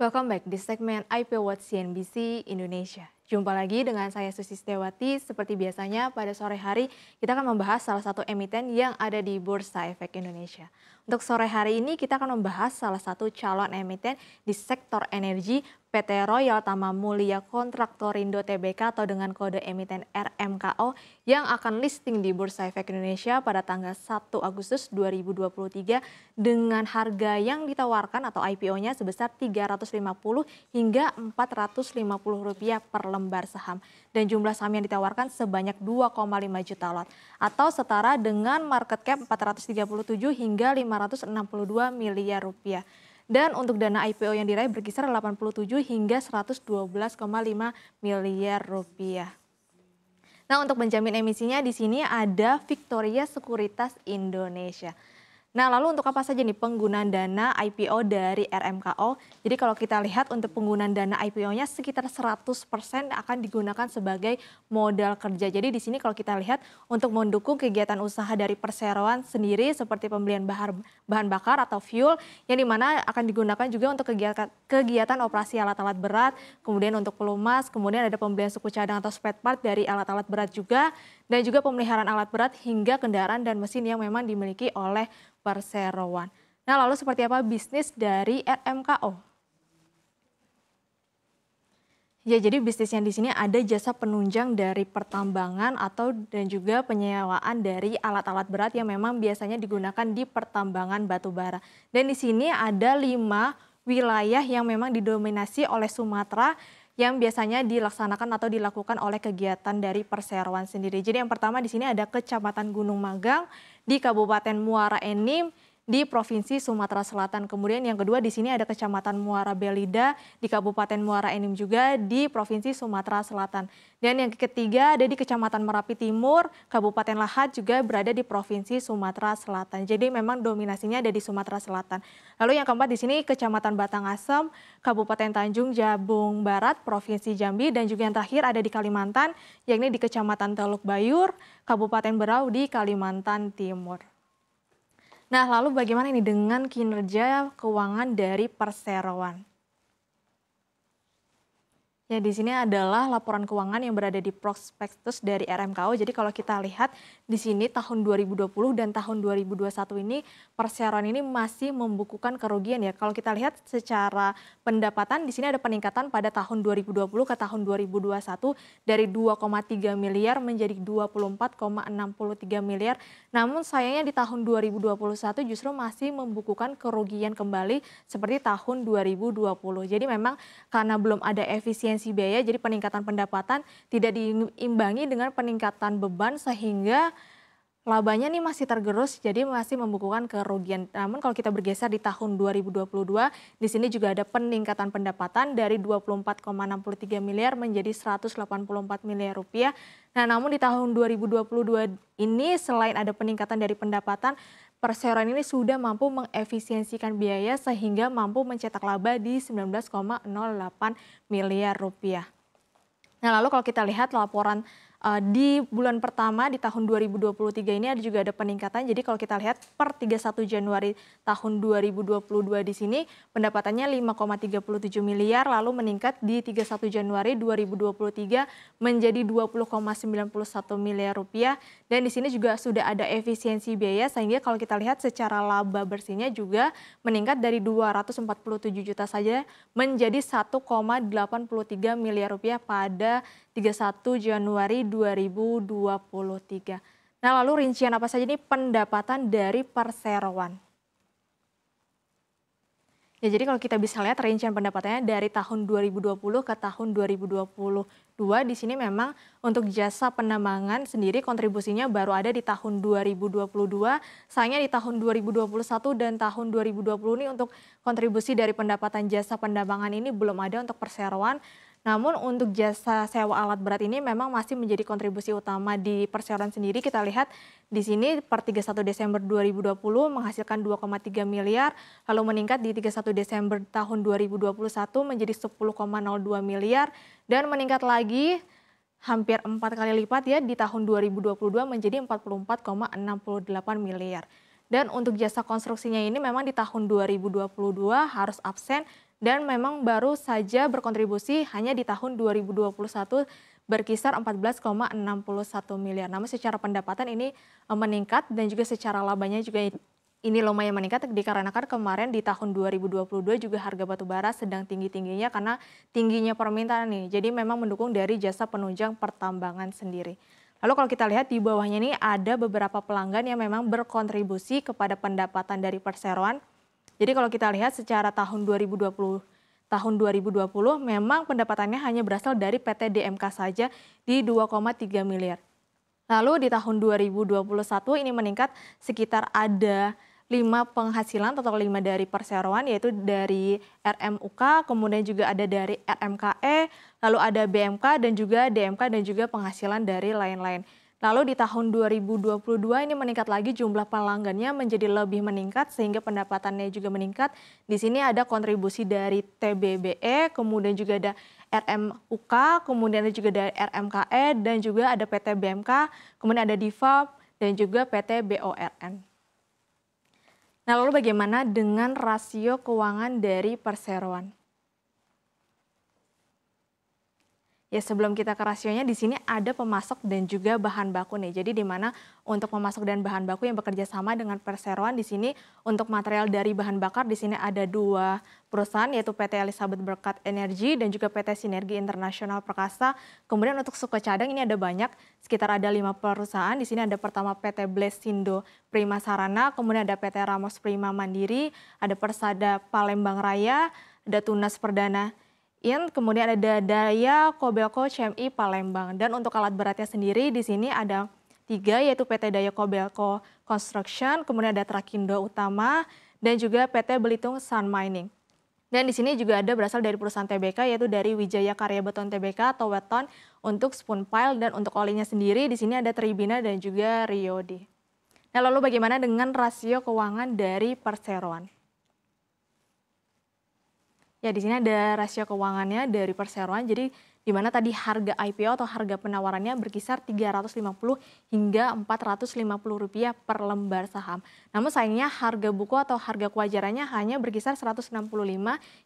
Welcome back di segmen IP Watch CNBC Indonesia. Jumpa lagi dengan saya Susi Setiawati. Seperti biasanya pada sore hari kita akan membahas salah satu emiten yang ada di Bursa Efek Indonesia. Untuk sore hari ini kita akan membahas salah satu calon emiten di sektor energi PT Royal Tama Mulia Kontraktor Indo Tbk atau dengan kode emiten RMKO yang akan listing di Bursa Efek Indonesia pada tanggal 1 Agustus 2023 dengan harga yang ditawarkan atau IPO-nya sebesar 350 hingga 450 rupiah per lembar saham dan jumlah saham yang ditawarkan sebanyak 2,5 juta lot atau setara dengan market cap 437 hingga 562 miliar rupiah. Dan untuk dana IPO yang diraih berkisar 87 hingga 112,5 miliar rupiah. Nah, untuk menjamin emisinya di sini ada Victoria Sekuritas Indonesia. Nah, lalu untuk apa saja nih penggunaan dana IPO dari RMKO? Jadi kalau kita lihat untuk penggunaan dana IPO-nya sekitar 100% akan digunakan sebagai modal kerja. Jadi di sini kalau kita lihat untuk mendukung kegiatan usaha dari perseroan sendiri seperti pembelian bahan, bahan bakar atau fuel yang dimana akan digunakan juga untuk kegiatan, kegiatan operasi alat-alat berat, kemudian untuk pelumas, kemudian ada pembelian suku cadang atau spare part dari alat-alat berat juga, dan juga pemeliharaan alat berat hingga kendaraan dan mesin yang memang dimiliki oleh perseroan. Nah, lalu seperti apa bisnis dari RMKO? Ya, jadi bisnis yang di sini ada jasa penunjang dari pertambangan atau dan juga penyewaan dari alat-alat berat yang memang biasanya digunakan di pertambangan batu bara. Dan di sini ada lima wilayah yang memang didominasi oleh Sumatera yang biasanya dilaksanakan atau dilakukan oleh kegiatan dari perseroan sendiri. Jadi yang pertama di sini ada Kecamatan Gunung Magang, di Kabupaten Muara Enim di Provinsi Sumatera Selatan. Kemudian yang kedua di sini ada Kecamatan Muara Belida di Kabupaten Muara Enim juga di Provinsi Sumatera Selatan. Dan yang ketiga ada di Kecamatan Merapi Timur, Kabupaten Lahat juga berada di Provinsi Sumatera Selatan. Jadi memang dominasinya ada di Sumatera Selatan. Lalu yang keempat di sini Kecamatan Batang Asem, Kabupaten Tanjung Jabung Barat, Provinsi Jambi dan juga yang terakhir ada di Kalimantan yakni di Kecamatan Teluk Bayur, Kabupaten Berau di Kalimantan Timur. Nah, lalu bagaimana ini dengan kinerja keuangan dari perseroan? Ya, di sini adalah laporan keuangan yang berada di prospektus dari RMKO. Jadi kalau kita lihat di sini tahun 2020 dan tahun 2021 ini perseroan ini masih membukukan kerugian ya. Kalau kita lihat secara pendapatan di sini ada peningkatan pada tahun 2020 ke tahun 2021 dari 2,3 miliar menjadi 24,63 miliar. Namun sayangnya di tahun 2021 justru masih membukukan kerugian kembali seperti tahun 2020. Jadi memang karena belum ada efisiensi efisiensi biaya, jadi peningkatan pendapatan tidak diimbangi dengan peningkatan beban sehingga labanya ini masih tergerus jadi masih membukukan kerugian. Namun kalau kita bergeser di tahun 2022, di sini juga ada peningkatan pendapatan dari 24,63 miliar menjadi 184 miliar rupiah. Nah, namun di tahun 2022 ini selain ada peningkatan dari pendapatan, perseroan ini sudah mampu mengefisiensikan biaya sehingga mampu mencetak laba di 19,08 miliar rupiah. Nah, lalu kalau kita lihat laporan uh, di bulan pertama di tahun 2023 ini ada juga ada peningkatan. Jadi kalau kita lihat per 31 Januari tahun 2022 di sini pendapatannya 5,37 miliar lalu meningkat di 31 Januari 2023 menjadi 20,91 miliar rupiah dan di sini juga sudah ada efisiensi biaya sehingga kalau kita lihat secara laba bersihnya juga meningkat dari 247 juta saja menjadi 1,83 miliar rupiah pada 31 Januari 2023. Nah, lalu rincian apa saja ini pendapatan dari perseroan? Ya, jadi kalau kita bisa lihat rincian pendapatannya dari tahun 2020 ke tahun 2022 di sini memang untuk jasa penambangan sendiri kontribusinya baru ada di tahun 2022, sayangnya di tahun 2021 dan tahun 2020 ini untuk kontribusi dari pendapatan jasa penambangan ini belum ada untuk perseroan. Namun untuk jasa sewa alat berat ini memang masih menjadi kontribusi utama di perseroan sendiri. Kita lihat di sini per 31 Desember 2020 menghasilkan 2,3 miliar, lalu meningkat di 31 Desember tahun 2021 menjadi 10,02 miliar dan meningkat lagi hampir empat kali lipat ya di tahun 2022 menjadi 44,68 miliar. Dan untuk jasa konstruksinya ini memang di tahun 2022 harus absen dan memang baru saja berkontribusi hanya di tahun 2021 berkisar 14,61 miliar. Namun secara pendapatan ini eh, meningkat dan juga secara labanya juga ini lumayan meningkat dikarenakan kemarin di tahun 2022 juga harga batu bara sedang tinggi-tingginya karena tingginya permintaan nih. Jadi memang mendukung dari jasa penunjang pertambangan sendiri. Lalu kalau kita lihat di bawahnya ini ada beberapa pelanggan yang memang berkontribusi kepada pendapatan dari perseroan jadi kalau kita lihat secara tahun 2020 tahun 2020 memang pendapatannya hanya berasal dari PT DMK saja di 2,3 miliar. Lalu di tahun 2021 ini meningkat sekitar ada lima penghasilan total lima dari perseroan yaitu dari RMUK, kemudian juga ada dari RMKE, lalu ada BMK dan juga DMK dan juga penghasilan dari lain-lain. Lalu di tahun 2022 ini meningkat lagi jumlah pelanggannya menjadi lebih meningkat sehingga pendapatannya juga meningkat. Di sini ada kontribusi dari TBBE, kemudian juga ada RMUK, kemudian ada juga dari RMKE dan juga ada PT BMK, kemudian ada Diva dan juga PT BORN. Nah, lalu bagaimana dengan rasio keuangan dari perseroan? Ya sebelum kita ke rasionya, di sini ada pemasok dan juga bahan baku nih. Jadi di mana untuk pemasok dan bahan baku yang bekerja sama dengan perseroan di sini untuk material dari bahan bakar di sini ada dua perusahaan yaitu PT Elizabeth Berkat Energi dan juga PT Sinergi Internasional Perkasa. Kemudian untuk suku cadang ini ada banyak, sekitar ada lima perusahaan. Di sini ada pertama PT Blessindo Prima Sarana, kemudian ada PT Ramos Prima Mandiri, ada Persada Palembang Raya, ada Tunas Perdana In, kemudian ada Daya Kobelco CMI Palembang. Dan untuk alat beratnya sendiri di sini ada tiga yaitu PT Daya Kobelco Construction, kemudian ada Trakindo Utama, dan juga PT Belitung Sun Mining. Dan di sini juga ada berasal dari perusahaan TBK yaitu dari Wijaya Karya Beton TBK atau Weton untuk spoon pile dan untuk olinya sendiri di sini ada Tribina dan juga Riodi. Nah lalu bagaimana dengan rasio keuangan dari perseroan? Ya, di sini ada rasio keuangannya dari perseroan. Jadi, di mana tadi harga IPO atau harga penawarannya berkisar 350 hingga 450 rupiah per lembar saham. Namun sayangnya harga buku atau harga kewajarannya hanya berkisar 165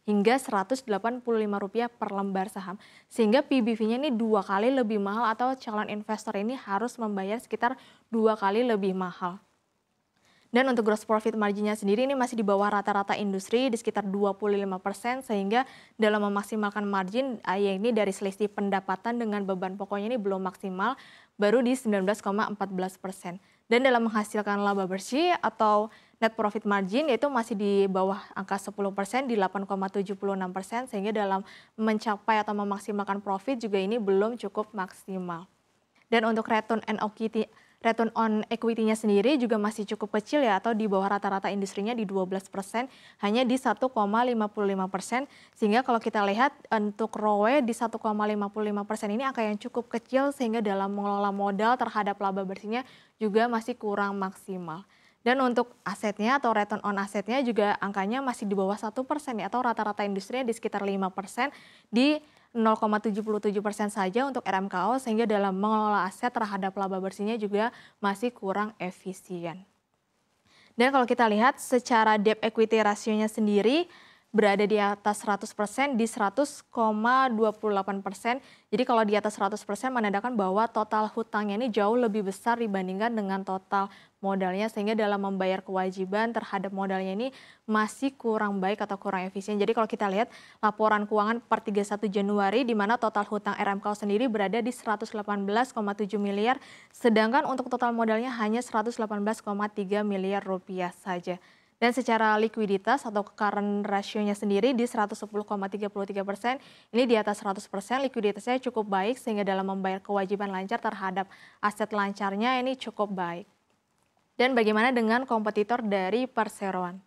hingga 185 rupiah per lembar saham. Sehingga PBV-nya ini dua kali lebih mahal atau calon investor ini harus membayar sekitar dua kali lebih mahal. Dan untuk gross profit marginnya sendiri ini masih di bawah rata-rata industri di sekitar 25% persen sehingga dalam memaksimalkan margin ah, ya ini dari selisih pendapatan dengan beban pokoknya ini belum maksimal baru di 19,14%. Dan dalam menghasilkan laba bersih atau net profit margin yaitu masih di bawah angka 10% persen di 8,76% persen sehingga dalam mencapai atau memaksimalkan profit juga ini belum cukup maksimal. Dan untuk return and equity return on equity-nya sendiri juga masih cukup kecil ya atau di bawah rata-rata industrinya di 12 persen, hanya di 1,55 persen. Sehingga kalau kita lihat untuk ROE di 1,55 persen ini angka yang cukup kecil sehingga dalam mengelola modal terhadap laba bersihnya juga masih kurang maksimal. Dan untuk asetnya atau return on asetnya juga angkanya masih di bawah satu persen ya, atau rata-rata industrinya di sekitar lima persen di 0,77 persen saja untuk RMKO sehingga dalam mengelola aset terhadap laba bersihnya juga masih kurang efisien. Dan kalau kita lihat secara debt equity rasionya sendiri berada di atas 100% di 100,28%. Jadi kalau di atas 100% menandakan bahwa total hutangnya ini jauh lebih besar dibandingkan dengan total modalnya sehingga dalam membayar kewajiban terhadap modalnya ini masih kurang baik atau kurang efisien. Jadi kalau kita lihat laporan keuangan per 31 Januari di mana total hutang RMK sendiri berada di 118,7 miliar sedangkan untuk total modalnya hanya 118,3 miliar rupiah saja. Dan secara likuiditas atau current rasionya sendiri di 110,33 persen, ini di atas 100 persen, likuiditasnya cukup baik sehingga dalam membayar kewajiban lancar terhadap aset lancarnya ini cukup baik. Dan bagaimana dengan kompetitor dari perseroan?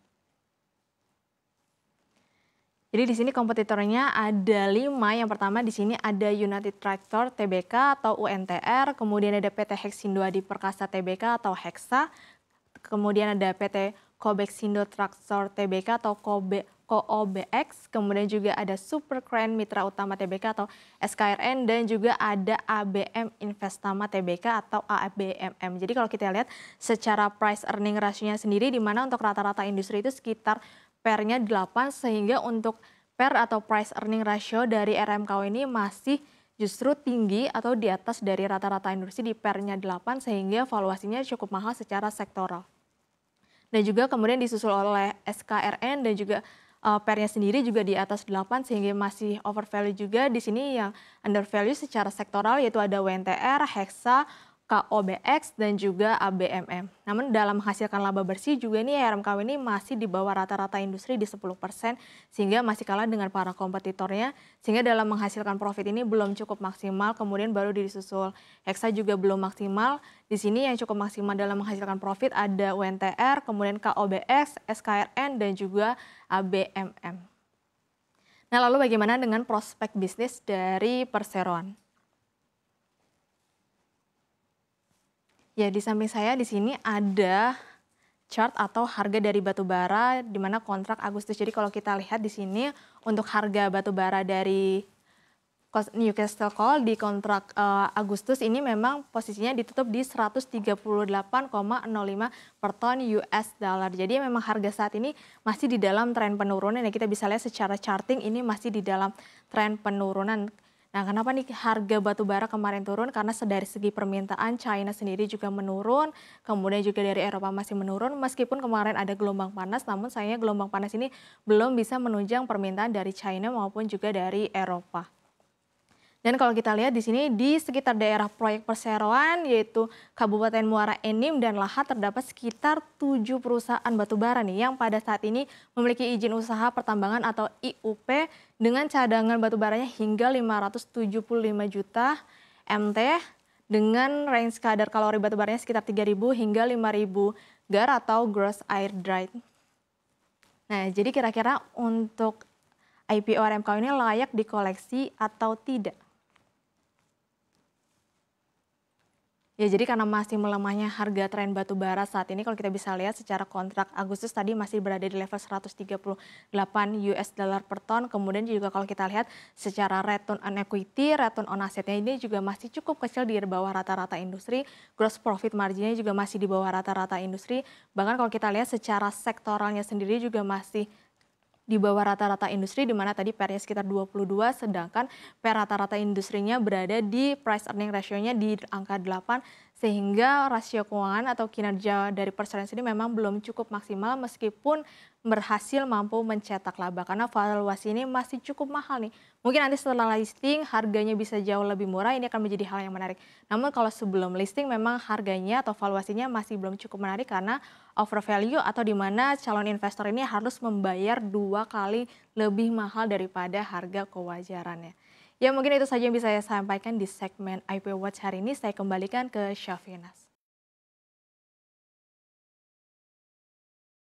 Jadi di sini kompetitornya ada lima. Yang pertama di sini ada United Tractor TBK atau UNTR, kemudian ada PT Hexindo Adi Perkasa TBK atau Hexa, kemudian ada PT Kobexindo Traktor TBK atau Kobe KOBX, kemudian juga ada Superkren Mitra Utama TBK atau SKRN, dan juga ada ABM Investama TBK atau ABMM. Jadi kalau kita lihat secara price earning rasionya sendiri, di mana untuk rata-rata industri itu sekitar pernya 8, sehingga untuk per atau price earning ratio dari RMKO ini masih justru tinggi atau di atas dari rata-rata industri di pernya 8 sehingga valuasinya cukup mahal secara sektoral dan juga kemudian disusul oleh SKRN dan juga uh, eh, pernya sendiri juga di atas 8 sehingga masih overvalued juga di sini yang undervalued secara sektoral yaitu ada WNTR, Hexa, KOBX dan juga ABMM. Namun dalam menghasilkan laba bersih juga ini RMKW ini masih di bawah rata-rata industri di 10% sehingga masih kalah dengan para kompetitornya sehingga dalam menghasilkan profit ini belum cukup maksimal kemudian baru disusul Hexa juga belum maksimal. Di sini yang cukup maksimal dalam menghasilkan profit ada UNTR, kemudian KOBX, SKRN dan juga ABMM. Nah, lalu bagaimana dengan prospek bisnis dari perseroan? Ya, di samping saya di sini ada chart atau harga dari batu bara di mana kontrak Agustus. Jadi kalau kita lihat di sini untuk harga batu bara dari Newcastle Coal di kontrak uh, Agustus ini memang posisinya ditutup di 138,05 per ton US dollar. Jadi memang harga saat ini masih di dalam tren penurunan ya kita bisa lihat secara charting ini masih di dalam tren penurunan. Nah, kenapa nih harga batu bara kemarin turun? Karena dari segi permintaan China sendiri juga menurun, kemudian juga dari Eropa masih menurun. Meskipun kemarin ada gelombang panas, namun sayangnya gelombang panas ini belum bisa menunjang permintaan dari China maupun juga dari Eropa. Dan kalau kita lihat di sini di sekitar daerah proyek perseroan yaitu Kabupaten Muara Enim dan Lahat terdapat sekitar tujuh perusahaan batubara nih yang pada saat ini memiliki izin usaha pertambangan atau IUP dengan cadangan batubaranya hingga 575 juta MT dengan range kadar kalori batubaranya sekitar 3.000 hingga 5.000 gar atau gross air dried. Nah, jadi kira-kira untuk IPO RMK ini layak dikoleksi atau tidak? Ya jadi karena masih melemahnya harga tren batu bara saat ini kalau kita bisa lihat secara kontrak Agustus tadi masih berada di level 138 US dollar per ton. Kemudian juga kalau kita lihat secara return on equity, return on assetnya ini juga masih cukup kecil di bawah rata-rata industri. Gross profit marginnya juga masih di bawah rata-rata industri. Bahkan kalau kita lihat secara sektoralnya sendiri juga masih di bawah rata-rata industri di mana tadi pernya sekitar 22 sedangkan per rata-rata industrinya berada di price earning ratio-nya di angka 8 sehingga rasio keuangan atau kinerja dari Perseroan ini memang belum cukup maksimal meskipun berhasil mampu mencetak laba karena valuasi ini masih cukup mahal nih. Mungkin nanti setelah listing harganya bisa jauh lebih murah ini akan menjadi hal yang menarik. Namun kalau sebelum listing memang harganya atau valuasinya masih belum cukup menarik karena over value atau di mana calon investor ini harus membayar dua kali lebih mahal daripada harga kewajarannya. Ya mungkin itu saja yang bisa saya sampaikan di segmen IP Watch hari ini. Saya kembalikan ke Syafinas.